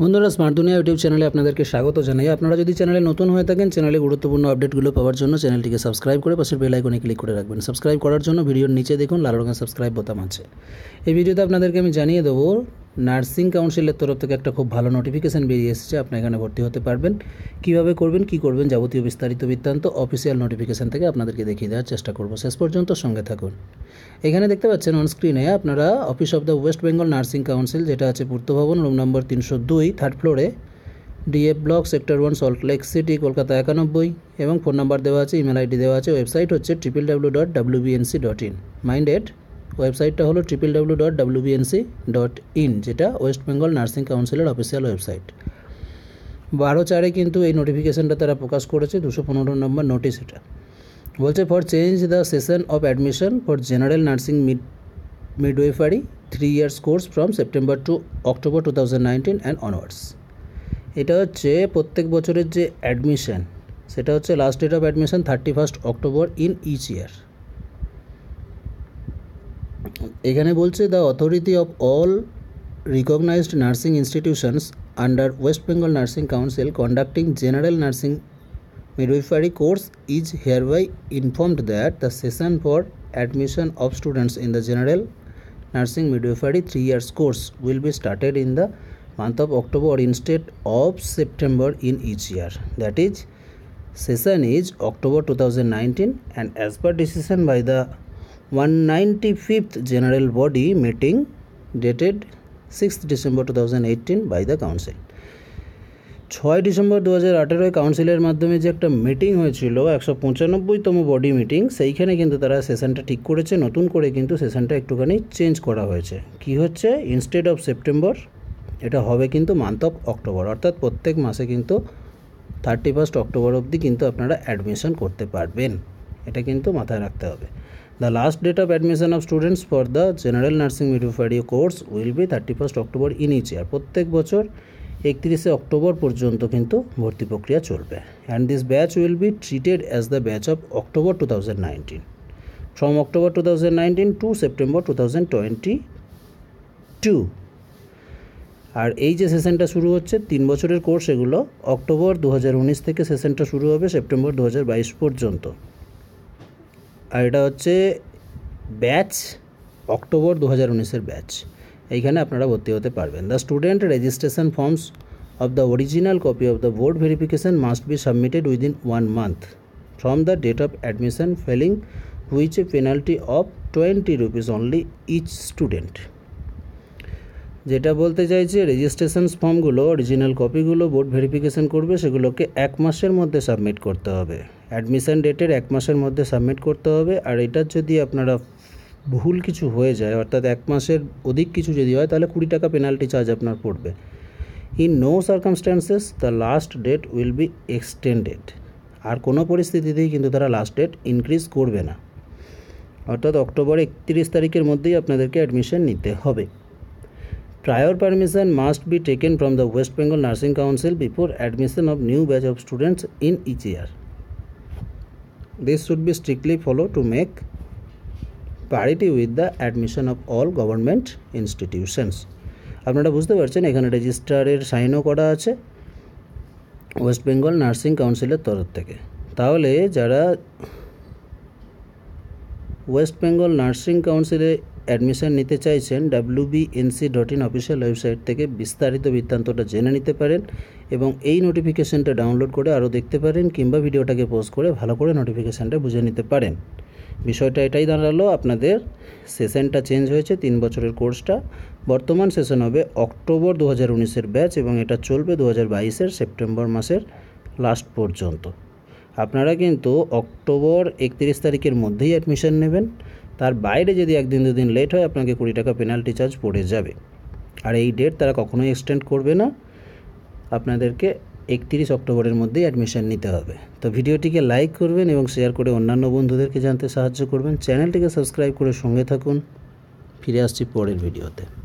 বন্ধুরা স্মার্ট দুনিয়া ইউটিউব চ্যানেলে আপনাদেরকে স্বাগত জানাই আপনারা যদি চ্যানেলে নতুন হয়ে থাকেন চ্যানেলে গুরুত্বপূর্ণ আপডেটগুলো পাওয়ার জন্য চ্যানেলটিকে সাবস্ক্রাইব করে পাশের বেল আইকনে ক্লিক করে রাখবেন সাবস্ক্রাইব করার জন্য ভিডিওর নিচে দেখুন লাল রঙের সাবস্ক্রাইব বোতাম আছে এই ভিডিওতে আপনাদেরকে আমি জানিয়ে দেবো নার্সিং কাউন্সিলের তরফ থেকে একটা খুব ভালো নোটিফিকেশান বেরিয়ে এসেছে আপনি এখানে ভর্তি হতে পারবেন কিভাবে করবেন কি করবেন যাবতীয় বিস্তারিত বৃত্তান্ত অফিসিয়াল নোটিফিকেশান থেকে আপনাদেরকে দেখিয়ে দেওয়ার চেষ্টা করব শেষ পর্যন্ত সঙ্গে থাকুন এখানে দেখতে পাচ্ছেন অন স্ক্রিনে আপনারা office of the West Bengal nursing council যেটা আছে পূর্তভবন রুম নম্বর তিনশো দুই থার্ড ফ্লোরে DF block sector one Salt Lake city Kolkata একানব্বই এবং ফোন নাম্বার দেওয়া আছে ইমেল আইডি দেওয়া আছে ওয়েবসাইট হচ্ছে triple W dot WBNC dot in minded ওয়েবসাইটটা হলো triple W dot WBNC dot in যেটা ওয়েস্ট বেঙ্গল নার্সিং কাউন্সিলের অফিসিয়াল ওয়েবসাইট বারো চারে কিন্তু এই নোটিফিকেশানটা তারা প্রকাশ করেছে দুশো পনেরো নম্বর নোটিশ এটা বলছে for change the session of admission for general nursing mid midwifery three years course from September to October two thousand nineteen and এটা হচ্ছে প্রত্যেক বছরের যে অ্যাডমিশন সেটা হচ্ছে last date of admission thirty first October in each year এখানে বলছে the authority of all recognised nursing institutions under West Bengal nursing council conducting general nursing midwifery course is hereby informed that the session for admission of students in the general nursing midwifery three years course will be started in the month of October instead of September in each year that is session is October two thousand nineteen and as per decision by the one ninety fifth general body meeting dated six December two thousand eighteen by the council ছয় December দু হাজার আঠেরোয় কাউন্সিলের মাধ্যমে যে একটা meeting হয়েছিল একশো পঁচানব্বইতম body meeting সেইখানে কিন্তু তারা সেশনটা ঠিক করেছে নতুন করে কিন্তু সেশনটা একটুখানি চেঞ্জ করা হয়েছে কি হচ্ছে ইনস্টেড অফ সেপ্টেম্বর এটা হবে কিন্তু মান্থ অফ অক্টোবর অর্থাৎ প্রত্যেক মাসে কিন্তু থার্টি ফার্স্ট অক্টোবর অবধি কিন্তু আপনারা অ্যাডমিশন করতে পারবেন এটা কিন্তু মাথায় রাখতে হবে The last date of admission of students for the General Nursing Midwifery course will be 31st October in each year. প্রত্যেক বছর একত্রিশে অক্টোবর পর্যন্ত কিন্তু ভর্তি প্রক্রিয়া চলবে and this batch will be treated as the batch of October two thousand nineteen from October two thousand nineteen to September two thousand twenty to আর এই যে সেশনটা শুরু হচ্ছে তিন বছরের কোর্স এগুলো অক্টোবর দু থেকে সেশনটা শুরু হবে সেপ্টেম্বর দু পর্যন্ত আর এটা হচ্ছে ব্যাচ অক্টোবর দু হাজার উনিশের ব্যাচ এইখানে আপনারা ভর্তি হতে পারবেন the student registration forms of the original copy of the board verification must be submitted within one month from the date of admission failing which a penalty of twenty rupees only each student যেটা বলতে চাইছে registration ফর্মগুলো original কপিগুলো board verification করবে সেগুলোকে এক মাসের মধ্যে সাবমিট করতে হবে অ্যাডমিশান ডেটের এক মাসের মধ্যে সাবমিট করতে হবে আর এটার যদি আপনারা ভুল কিছু হয়ে যায় অর্থাৎ এক মাসের অধিক কিছু যদি হয় তাহলে কুড়ি টাকা পেনাল্টি চার্জ আপনার পড়বে in no circumstances the last date will be extended আর কোনো পরিস্থিতিতেই কিন্তু তারা লাস্ট ডেট ইনক্রিজ করবে না অর্থাৎ অক্টোবর একত্রিশ তারিখের মধ্যেই আপনাদেরকে অ্যাডমিশন নিতে হবে Prior permission must be taken from the West Bengal Nursing Council before admission of new batch of students in each year. This should be strictly followed to make parity with the admission of all government institutions. আপনারা বুঝতে পারছেন এখানে রেজিস্ট্রারের সাইনও করা আছে West Bengal nursing কাউন্সিলের তরফ থেকে তাহলে যারা ওয়েস্ট বেঙ্গল নার্সিং কাউন্সিলে অ্যাডমিশন নিতে চাইছেন WBNC dot in official website থেকে বিস্তারিত বৃত্তান্তটা জেনে নিতে পারেন এবং এই নোটিফিকেশানটা ডাউনলোড করে আরও দেখতে পারেন কিংবা ভিডিওটাকে পোস্ট করে ভালো করে নোটিফিকেশানটা বুঝে নিতে পারেন বিষয়টা এটাই দাঁড়ালো আপনাদের সেশনটা চেঞ্জ হয়েছে তিন বছরের কোর্সটা বর্তমান সেশন হবে অক্টোবর দু হাজার উনিশের ব্যাচ এবং এটা চলবে দু হাজার বাইশের সেপ্টেম্বর মাসের লাস্ট পর্যন্ত আপনারা কিন্তু অক্টোবর একত্রিশ তারিখের মধ্যেই অ্যাডমিশন নেবেন তার বাইরে যদি একদিন দুদিন লেট হয় আপনাকে কুড়ি টাকা পেনাল্টি চার্জ পড়ে যাবে আর এই ডেট তারা কখনোই এক্সটেন্ড করবে না আপনাদেরকে একত্রিশ অক্টোবরের মধ্যেই অ্যাডমিশান নিতে হবে তো ভিডিওটিকে লাইক করবেন এবং শেয়ার করে অন্যান্য বন্ধুদেরকে জানতে সাহায্য করবেন চ্যানেলটিকে সাবস্ক্রাইব করে সঙ্গে থাকুন ফিরে আসছি পরের ভিডিওতে